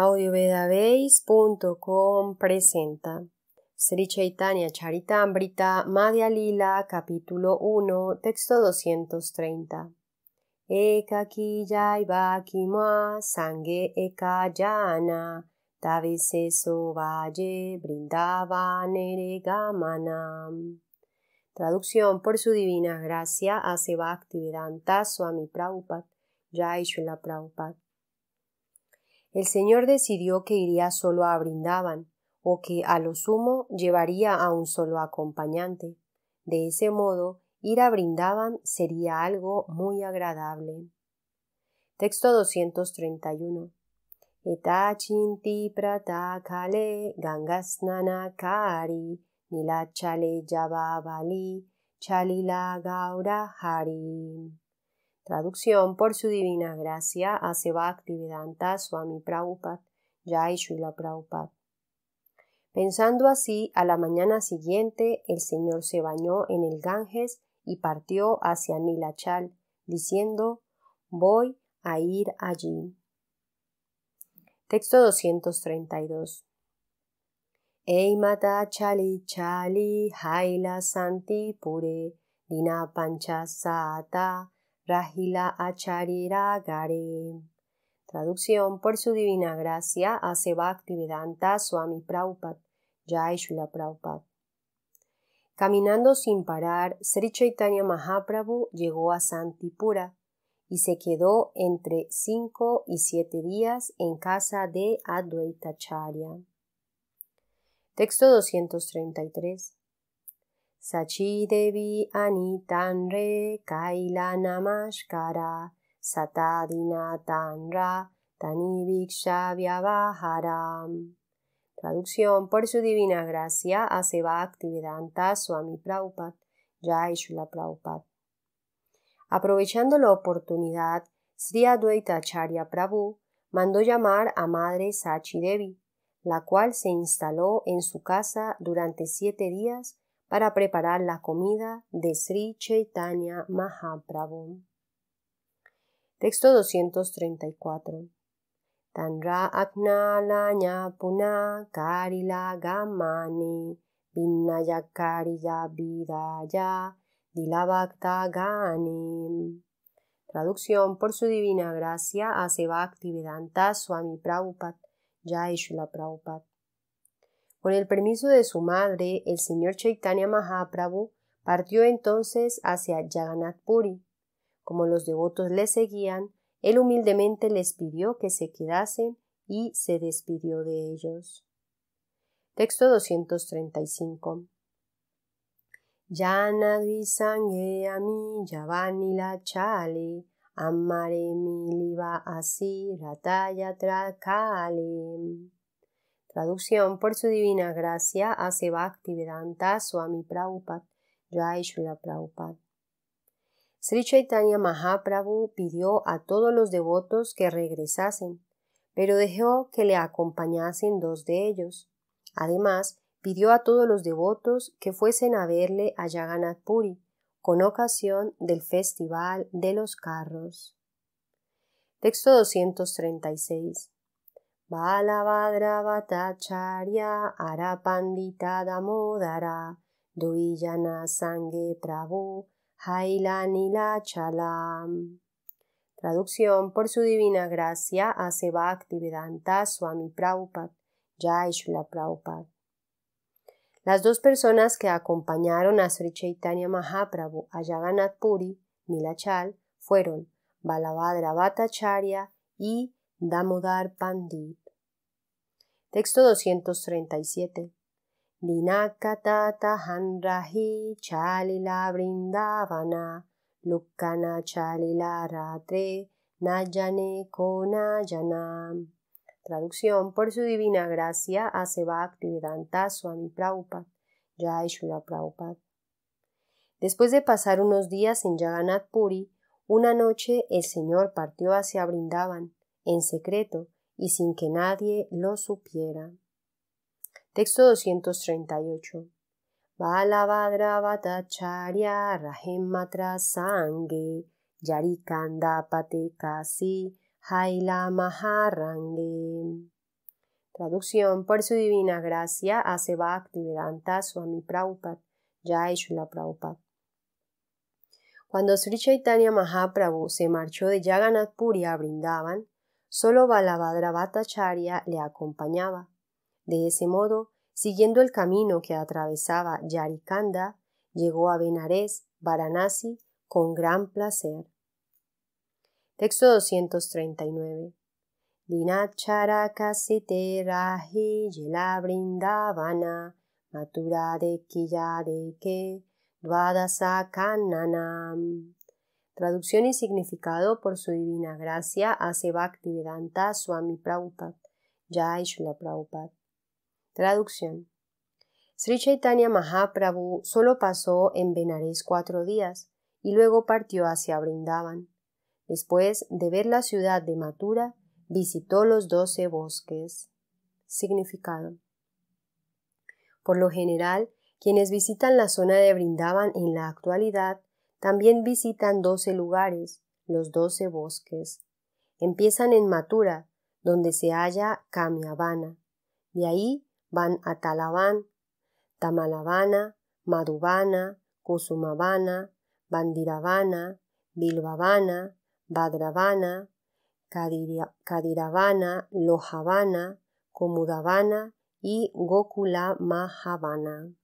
audiovedabase.com presenta Sri Chaitanya Charitamrita Madhya Lila capítulo 1 texto 230 Eka kiyai baki ma sange eka jana taviseso valle brindava neregamanam Traducción por su divina gracia hace Bhaktivedanta Swami Prabhupada Jai Shula Prabhupada el Señor decidió que iría solo a Brindaban, o que a lo sumo llevaría a un solo acompañante. De ese modo, ir a Brindaban sería algo muy agradable. Texto 231. Eta chinti prata kale gangasnana kari nilachale chali chalila gaura Traducción por su divina gracia hace Bhaktivedanta Swami Prabhupada, Jai Srila Prabhupada. Pensando así, a la mañana siguiente el Señor se bañó en el Ganges y partió hacia Nilachal, diciendo, voy a ir allí. Texto 232. Eimata chali chali haila santi pure dina Rahila Acharira Gare. Traducción por su divina gracia hace Bhaktivedanta Swami Prabhupada, la Prabhupada. Caminando sin parar, Sri Chaitanya Mahaprabhu llegó a Santipura y se quedó entre cinco y siete días en casa de Advaita Texto 233. Sachi Devi Anitan Re Kaila Namaskara Satadina Tanra Baharam. Traducción por su divina gracia a mi praupat, Prabhupada, Yaishula Prabhupada. Aprovechando la oportunidad, Sri Advaita Prabhu mandó llamar a Madre Sachi Devi, la cual se instaló en su casa durante siete días para preparar la comida de Sri Chaitanya Mahaprabhu. Texto 234. Tanra Aknala puna karila gamani vinnaya kariya vidaya Dilabakta gane Traducción por su divina gracia hace Bhakti Vedanta Swami Prabhupada, Yaishula Prabhupada. Con el permiso de su madre, el señor Chaitanya Mahaprabhu partió entonces hacia Jagannath Puri. Como los devotos le seguían, él humildemente les pidió que se quedasen y se despidió de ellos. Texto 235. a la chale amare mi liva así rataya Traducción por su divina gracia hace Bhaktivedanta Swami Prabhupada, Jai la Prabhupada. Sri Chaitanya Mahaprabhu pidió a todos los devotos que regresasen, pero dejó que le acompañasen dos de ellos. Además, pidió a todos los devotos que fuesen a verle a Jagannath Puri con ocasión del Festival de los Carros. Texto 236. Balavadra Bhattacharya Arapandita Damodara sangre Sange Prabhu Hailanila Chalam. Traducción por su divina gracia hace Bhakti Swami Prabhupada, Yaishula Prabhupada. Las dos personas que acompañaron a Sri Chaitanya Mahaprabhu a Yaganath Puri, Nilachal, fueron Balavadra Bhattacharya y Damodar Pandit. Texto 237. han Hanrahi Chalila Brindavana Lukana Chalila Ratre Nayane Konayanam. Traducción por su divina gracia hace Bhaktivedanta Swami Prabhupada. Jai Después de pasar unos días en Jagannath Puri, una noche el Señor partió hacia Brindavan en secreto y sin que nadie lo supiera. Texto 238. Balabhadravatacharya Rahematra Sange Yarikanda Patekasi Haila Maharange. Traducción por su divina gracia hace Bhaktivedanta Swami Prabhupada, la Prabhupada. Cuando Sri Chaitanya Mahaprabhu se marchó de Jagannath Puri a Solo Balabhadravacharya le acompañaba. De ese modo, siguiendo el camino que atravesaba Yarikanda, llegó a Benares, Varanasi, con gran placer. Texto 239. Dinachara KASITERAHI yela brindavana matura de de Traducción y significado por su divina gracia hace Bhaktivedanta Swami Prabhupada, Prabhupada. Traducción. Sri Chaitanya Mahaprabhu solo pasó en Benares cuatro días y luego partió hacia Brindavan. Después de ver la ciudad de matura visitó los doce bosques. Significado. Por lo general, quienes visitan la zona de brindaban en la actualidad también visitan doce lugares, los doce bosques. Empiezan en Matura, donde se halla Kamiavana. De ahí van a Talabán, Tamalabana, Madubana, Kusumavana, Bandirabana, Bilbavana, Badrabana, Kadiravana, Lohavana, Komudabana y Gokula Mahabana.